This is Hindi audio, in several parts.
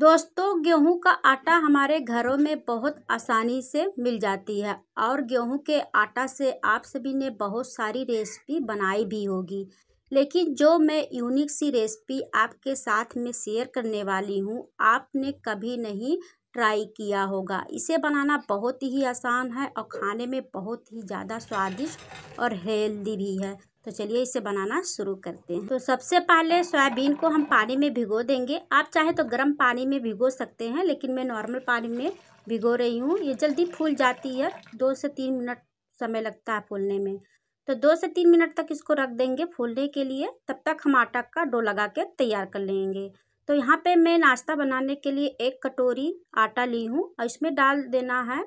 दोस्तों गेहूं का आटा हमारे घरों में बहुत आसानी से मिल जाती है और गेहूं के आटा से आप सभी ने बहुत सारी रेसिपी बनाई भी होगी लेकिन जो मैं यूनिक सी रेसिपी आपके साथ में शेयर करने वाली हूं आपने कभी नहीं ट्राई किया होगा इसे बनाना बहुत ही आसान है और खाने में बहुत ही ज़्यादा स्वादिष्ट और हेल्दी भी है तो चलिए इसे बनाना शुरू करते हैं तो सबसे पहले सोयाबीन को हम पानी में भिगो देंगे आप चाहे तो गर्म पानी में भिगो सकते हैं लेकिन मैं नॉर्मल पानी में भिगो रही हूँ ये जल्दी फूल जाती है दो से तीन मिनट समय लगता है फूलने में तो दो से तीन मिनट तक इसको रख देंगे फूलने के लिए तब तक हम आटा का डो लगा के तैयार कर लेंगे तो यहाँ पे मैं नाश्ता बनाने के लिए एक कटोरी आटा ली हूँ और इसमें डाल देना है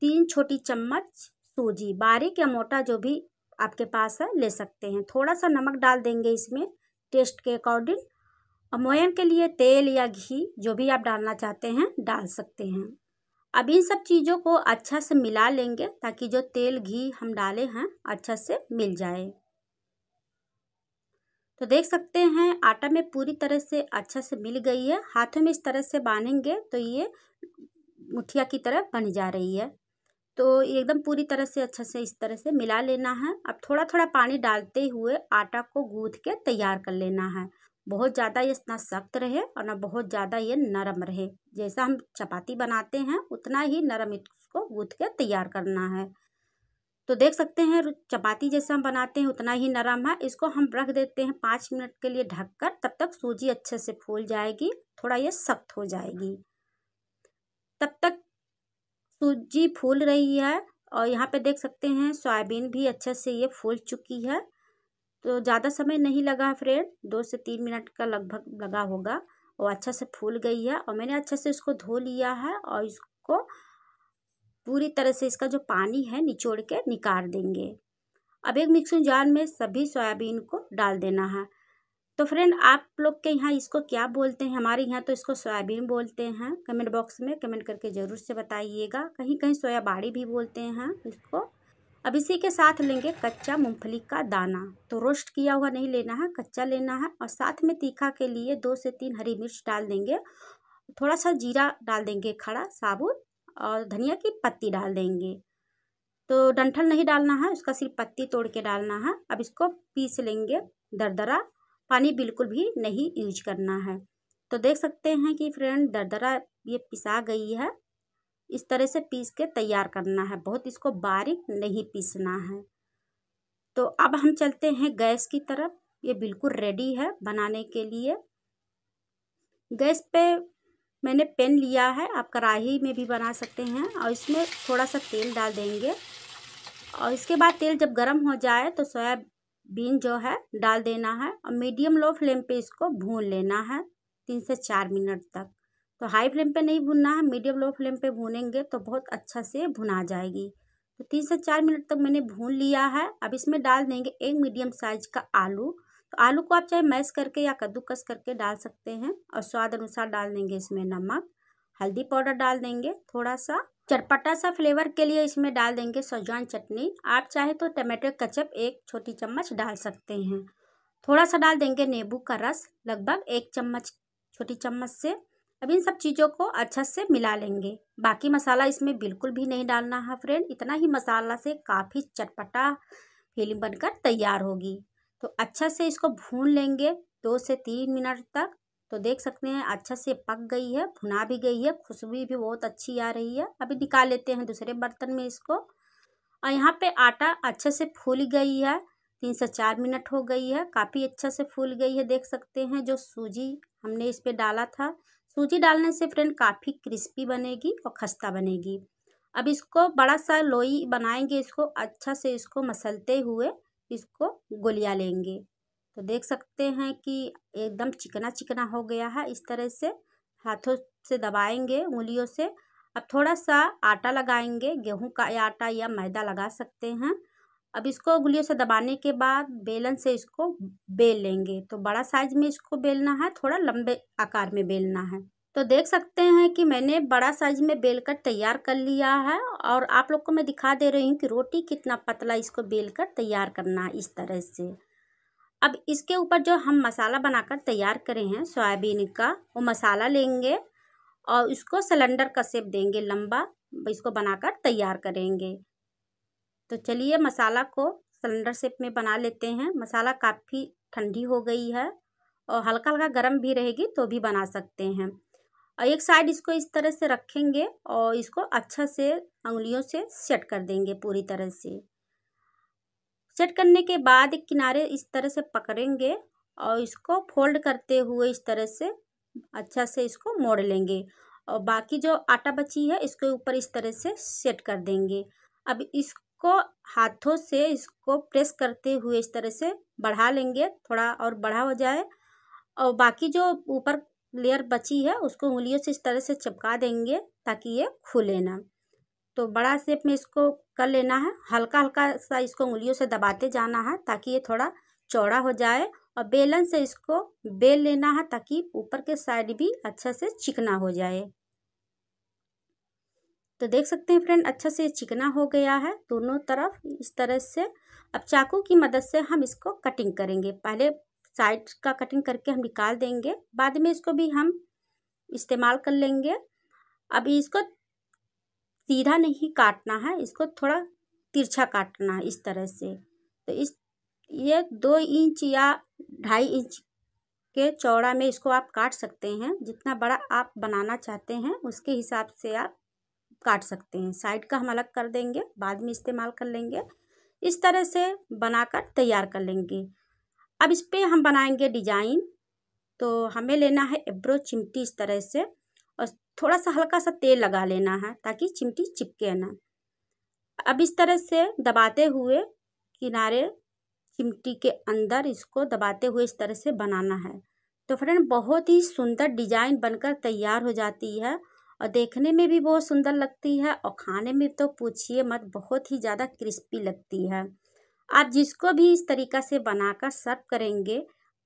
तीन छोटी चम्मच सूजी बारीक या मोटा जो भी आपके पास है ले सकते हैं थोड़ा सा नमक डाल देंगे इसमें टेस्ट के अकॉर्डिंग और मोयन के लिए तेल या घी जो भी आप डालना चाहते हैं डाल सकते हैं अब इन सब चीज़ों को अच्छा से मिला लेंगे ताकि जो तेल घी हम डाले हैं अच्छा से मिल जाए तो देख सकते हैं आटा में पूरी तरह से अच्छा से मिल गई है हाथों में इस तरह से बांधेंगे तो ये मुठिया की तरह बन जा रही है तो एकदम पूरी तरह से अच्छा से इस तरह से मिला लेना है अब थोड़ा थोड़ा पानी डालते हुए आटा को गूँथ के तैयार कर लेना है बहुत ज़्यादा ये ना सख्त रहे और ना बहुत ज़्यादा ये नरम रहे जैसा हम चपाती बनाते हैं उतना ही नरम इसको गूँथ के तैयार करना है तो देख सकते हैं चपाती जैसे हम बनाते हैं उतना ही नरम है इसको हम रख देते हैं पाँच मिनट के लिए ढककर तब तक सूजी अच्छे से फूल जाएगी थोड़ा ये सख्त हो जाएगी तब तक सूजी फूल रही है और यहाँ पे देख सकते हैं सोयाबीन भी अच्छे से ये फूल चुकी है तो ज़्यादा समय नहीं लगा फ्रेंड दो से तीन मिनट का लगभग लगा होगा और अच्छे से फूल गई है और मैंने अच्छे से इसको धो लिया है और इसको पूरी तरह से इसका जो पानी है निचोड़ के निकाल देंगे अब एक मिक्सिंग जार में सभी सोयाबीन को डाल देना है तो फ्रेंड आप लोग के यहाँ इसको क्या बोलते हैं हमारे यहाँ तो इसको सोयाबीन बोलते हैं कमेंट बॉक्स में कमेंट करके ज़रूर से बताइएगा कहीं कहीं सोयाबाड़ी भी बोलते हैं इसको अब इसी के साथ लेंगे कच्चा मूंगफली का दाना तो रोस्ट किया हुआ नहीं लेना है कच्चा लेना है और साथ में तीखा के लिए दो से तीन हरी मिर्च डाल देंगे थोड़ा सा जीरा डाल देंगे खड़ा साबुत और धनिया की पत्ती डाल देंगे तो डंठल नहीं डालना है उसका सिर्फ पत्ती तोड़ के डालना है अब इसको पीस लेंगे दरदरा पानी बिल्कुल भी नहीं यूज करना है तो देख सकते हैं कि फ्रेंड दरदरा ये पिसा गई है इस तरह से पीस के तैयार करना है बहुत इसको बारीक नहीं पीसना है तो अब हम चलते हैं गैस की तरफ ये बिल्कुल रेडी है बनाने के लिए गैस पे मैंने पेन लिया है आप कढ़ाही में भी बना सकते हैं और इसमें थोड़ा सा तेल डाल देंगे और इसके बाद तेल जब गर्म हो जाए तो सोयाबीन जो है डाल देना है और मीडियम लो फ्लेम पे इसको भून लेना है तीन से चार मिनट तक तो हाई फ्लेम पे नहीं भूनना है मीडियम लो फ्लेम पे भूनेंगे तो बहुत अच्छा से भुना जाएगी तो तीन से चार मिनट तक मैंने भून लिया है अब इसमें डाल देंगे एक मीडियम साइज का आलू तो आलू को आप चाहे मैश करके या कद्दूकस करके डाल सकते हैं और स्वाद अनुसार डाल देंगे इसमें नमक हल्दी पाउडर डाल देंगे थोड़ा सा चटपटा सा फ्लेवर के लिए इसमें डाल देंगे सजवान चटनी आप चाहे तो टमाटो कचप एक छोटी चम्मच डाल सकते हैं थोड़ा सा डाल देंगे नींबू का रस लगभग एक चम्मच छोटी चम्मच से अब इन सब चीज़ों को अच्छा से मिला लेंगे बाकी मसाला इसमें बिल्कुल भी नहीं डालना है फ्रेंड इतना ही मसाला से काफ़ी चटपटा फीलिंग बनकर तैयार होगी तो अच्छा से इसको भून लेंगे दो से तीन मिनट तक तो देख सकते हैं अच्छा से पक गई है भुना भी गई है खुशबू भी बहुत अच्छी आ रही है अभी निकाल लेते हैं दूसरे बर्तन में इसको और यहाँ पे आटा अच्छे से फूल गई है तीन से चार मिनट हो गई है काफ़ी अच्छा से फूल गई है देख सकते हैं जो सूजी हमने इस पर डाला था सूजी डालने से फ्रेंड काफ़ी क्रिस्पी बनेगी और खस्ता बनेगी अब इसको बड़ा सा लोई बनाएंगे इसको अच्छा से इसको मसलते हुए इसको गोलिया लेंगे तो देख सकते हैं कि एकदम चिकना चिकना हो गया है इस तरह से हाथों से दबाएंगे उंगलियों से अब थोड़ा सा आटा लगाएंगे गेहूं का या आटा या मैदा लगा सकते हैं अब इसको उंगलियों से दबाने के बाद बेलन से इसको बेल लेंगे तो बड़ा साइज में इसको बेलना है थोड़ा लंबे आकार में बेलना है तो देख सकते हैं कि मैंने बड़ा साइज में बेल कर तैयार कर लिया है और आप लोग को मैं दिखा दे रही हूँ कि रोटी कितना पतला इसको बेल कर तैयार करना है इस तरह से अब इसके ऊपर जो हम मसाला बनाकर तैयार करे हैं सोयाबीन का वो मसाला लेंगे और इसको सिलेंडर का सेप देंगे लंबा इसको बनाकर तैयार करेंगे तो चलिए मसाला को सिलेंडर सेप में बना लेते हैं मसाला काफ़ी ठंडी हो गई है और हल्का हल्का गर्म भी रहेगी तो भी बना सकते हैं और एक साइड इसको इस तरह से रखेंगे और इसको अच्छा से उंगलियों से सेट कर देंगे पूरी तरह से सेट करने के बाद एक किनारे इस तरह से पकड़ेंगे और इसको फोल्ड करते हुए इस तरह से अच्छा से इसको मोड़ लेंगे और बाकी जो आटा बची है इसके ऊपर इस तरह से सेट कर देंगे अब इसको हाथों से इसको प्रेस करते हुए इस तरह से बढ़ा लेंगे थोड़ा और बढ़ा हो जाए और बाकी जो ऊपर लेयर बची है उसको उंगलियों से इस तरह से चिपका देंगे ताकि ये खुले ना तो बड़ा सेप में इसको कर लेना है हल्का हल्का सा इसको उंगलियों से दबाते जाना है ताकि ये थोड़ा चौड़ा हो जाए और बेलन से इसको बेल लेना है ताकि ऊपर के साइड भी अच्छा से चिकना हो जाए तो देख सकते हैं फ्रेंड अच्छा से चिकना हो गया है दोनों तरफ इस तरह से अब चाकू की मदद से हम इसको कटिंग करेंगे पहले साइड का कटिंग करके हम निकाल देंगे बाद में इसको भी हम इस्तेमाल कर लेंगे अभी इसको सीधा नहीं काटना है इसको थोड़ा तिरछा काटना है इस तरह से तो इस ये दो इंच या ढाई इंच के चौड़ा में इसको आप काट सकते हैं जितना बड़ा आप बनाना चाहते हैं उसके हिसाब से आप काट सकते हैं साइड का हम अलग कर देंगे बाद में इस्तेमाल कर लेंगे इस तरह से बनाकर तैयार कर लेंगे अब इस पर हम बनाएंगे डिजाइन तो हमें लेना है एब्रो चिमटी इस तरह से और थोड़ा सा हल्का सा तेल लगा लेना है ताकि चिमटी चिपके ना अब इस तरह से दबाते हुए किनारे चिमटी के अंदर इसको दबाते हुए इस तरह से बनाना है तो फ्रेंड बहुत ही सुंदर डिजाइन बनकर तैयार हो जाती है और देखने में भी बहुत सुंदर लगती है और खाने में तो पूछिए मत बहुत ही ज़्यादा क्रिस्पी लगती है आप जिसको भी इस तरीका से बनाकर सर्व करेंगे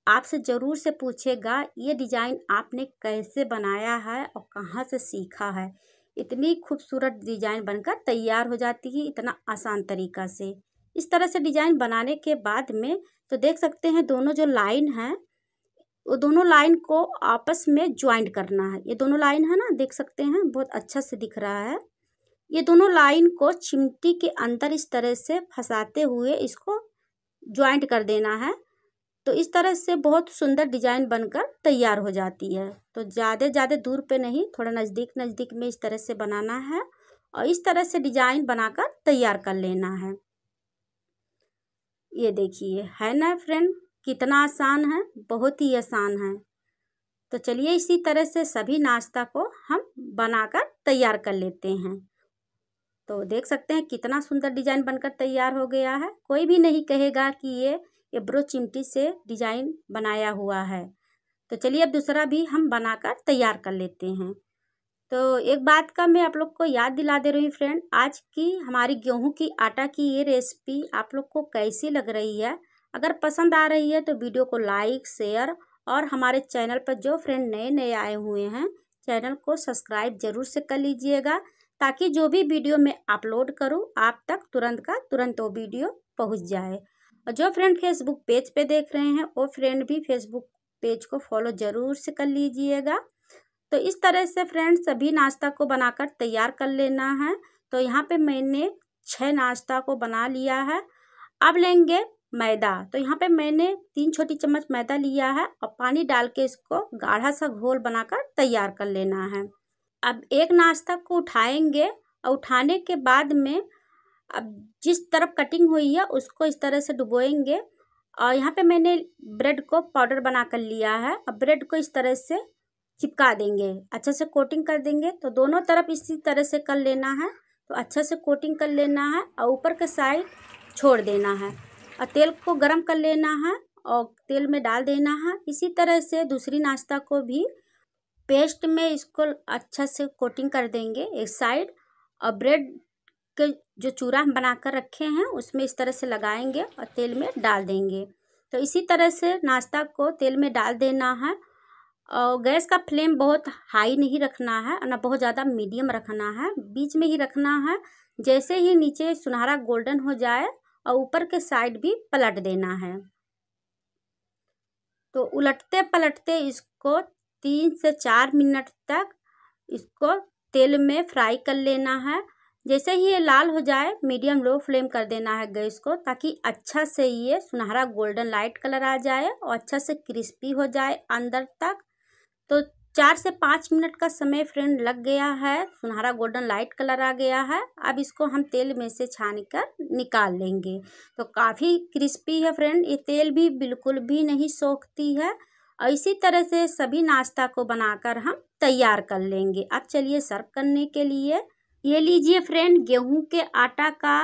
आपसे ज़रूर से पूछेगा ये डिज़ाइन आपने कैसे बनाया है और कहाँ से सीखा है इतनी खूबसूरत डिज़ाइन बनकर तैयार हो जाती है इतना आसान तरीका से इस तरह से डिज़ाइन बनाने के बाद में तो देख सकते हैं दोनों जो लाइन है वो दोनों लाइन को आपस में ज्वाइंट करना है ये दोनों लाइन है ना देख सकते हैं बहुत अच्छा से दिख रहा है ये दोनों लाइन को चिमटी के अंदर इस तरह से फंसाते हुए इसको ज्वाइंट कर देना है तो इस तरह से बहुत सुंदर डिजाइन बनकर तैयार हो जाती है तो ज़्यादा ज़्यादा दूर पे नहीं थोड़ा नज़दीक नज़दीक में इस तरह से बनाना है और इस तरह से डिजाइन बनाकर तैयार कर लेना है ये देखिए है ना फ्रेंड कितना आसान है बहुत ही आसान है तो चलिए इसी तरह से सभी नाश्ता को हम बनाकर तैयार कर लेते हैं तो देख सकते हैं कितना सुंदर डिजाइन बनकर तैयार हो गया है कोई भी नहीं कहेगा कि ये एब्रो चिमटी से डिजाइन बनाया हुआ है तो चलिए अब दूसरा भी हम बनाकर तैयार कर लेते हैं तो एक बात का मैं आप लोग को याद दिला दे रही हूँ फ्रेंड आज की हमारी गेहूं की आटा की ये रेसिपी आप लोग को कैसी लग रही है अगर पसंद आ रही है तो वीडियो को लाइक शेयर और हमारे चैनल पर जो फ्रेंड नए नए आए हुए हैं चैनल को सब्सक्राइब जरूर से कर लीजिएगा ताकि जो भी वीडियो मैं अपलोड करूँ आप तक तुरंत का तुरंत वो वीडियो पहुँच जाए और जो फ्रेंड फेसबुक पेज पे देख रहे हैं वो फ्रेंड भी फेसबुक पेज को फॉलो ज़रूर से कर लीजिएगा तो इस तरह से फ्रेंड सभी नाश्ता को बनाकर तैयार कर लेना है तो यहाँ पे मैंने छः नाश्ता को बना लिया है अब लेंगे मैदा तो यहाँ पे मैंने तीन छोटी चम्मच मैदा लिया है और पानी डाल के इसको गाढ़ा सा घोल बनाकर तैयार कर लेना है अब एक नाश्ता को उठाएंगे और उठाने के बाद में अब जिस तरफ कटिंग हुई है उसको इस तरह से डुबोएंगे और यहाँ पे मैंने ब्रेड को पाउडर बना कर लिया है अब ब्रेड को इस तरह से चिपका देंगे अच्छे से कोटिंग कर देंगे तो दोनों तरफ इसी तरह से कर लेना है तो अच्छे से कोटिंग कर लेना है और ऊपर के साइड छोड़ देना है और तेल को गर्म कर लेना है और तेल में डाल देना है इसी तरह से दूसरी नाश्ता को भी पेस्ट में इसको अच्छा से कोटिंग कर देंगे एक साइड और ब्रेड के जो चूरा हम बना कर रखे हैं उसमें इस तरह से लगाएंगे और तेल में डाल देंगे तो इसी तरह से नाश्ता को तेल में डाल देना है और गैस का फ्लेम बहुत हाई नहीं रखना है और ना बहुत ज़्यादा मीडियम रखना है बीच में ही रखना है जैसे ही नीचे सुनहरा गोल्डन हो जाए और ऊपर के साइड भी पलट देना है तो उलटते पलटते इसको तीन से चार मिनट तक इसको तेल में फ्राई कर लेना है जैसे ही ये लाल हो जाए मीडियम लो फ्लेम कर देना है गैस को ताकि अच्छा से ये सुनहरा गोल्डन लाइट कलर आ जाए और अच्छा से क्रिस्पी हो जाए अंदर तक तो चार से पाँच मिनट का समय फ्रेंड लग गया है सुनहरा गोल्डन लाइट कलर आ गया है अब इसको हम तेल में से छान कर निकाल लेंगे तो काफ़ी क्रिस्पी है फ्रेंड ये तेल भी बिल्कुल भी नहीं सोखती है और इसी तरह से सभी नाश्ता को बनाकर हम तैयार कर लेंगे अब चलिए सर्व करने के लिए ये लीजिए फ्रेंड गेहूं के आटा का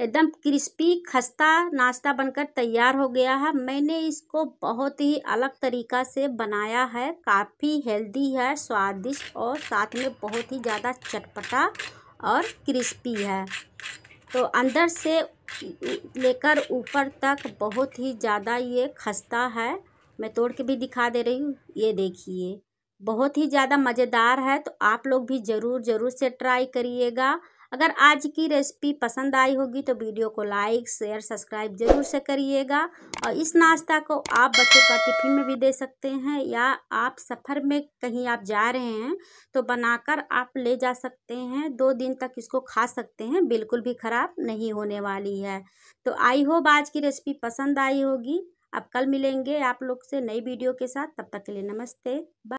एकदम क्रिस्पी खस्ता नाश्ता बनकर तैयार हो गया है मैंने इसको बहुत ही अलग तरीका से बनाया है काफ़ी हेल्दी है स्वादिष्ट और साथ में बहुत ही ज़्यादा चटपटा और क्रिस्पी है तो अंदर से लेकर ऊपर तक बहुत ही ज़्यादा ये खस्ता है मैं तोड़ के भी दिखा दे रही हूँ ये देखिए बहुत ही ज़्यादा मज़ेदार है तो आप लोग भी ज़रूर ज़रूर से ट्राई करिएगा अगर आज की रेसिपी पसंद आई होगी तो वीडियो को लाइक शेयर सब्सक्राइब ज़रूर से करिएगा और इस नाश्ता को आप बच्चों का टिफिन में भी दे सकते हैं या आप सफ़र में कहीं आप जा रहे हैं तो बनाकर आप ले जा सकते हैं दो दिन तक इसको खा सकते हैं बिल्कुल भी ख़राब नहीं होने वाली है तो आई होप आज की रेसिपी पसंद आई होगी अब कल मिलेंगे आप लोग से नई वीडियो के साथ तब तक के लिए नमस्ते बाय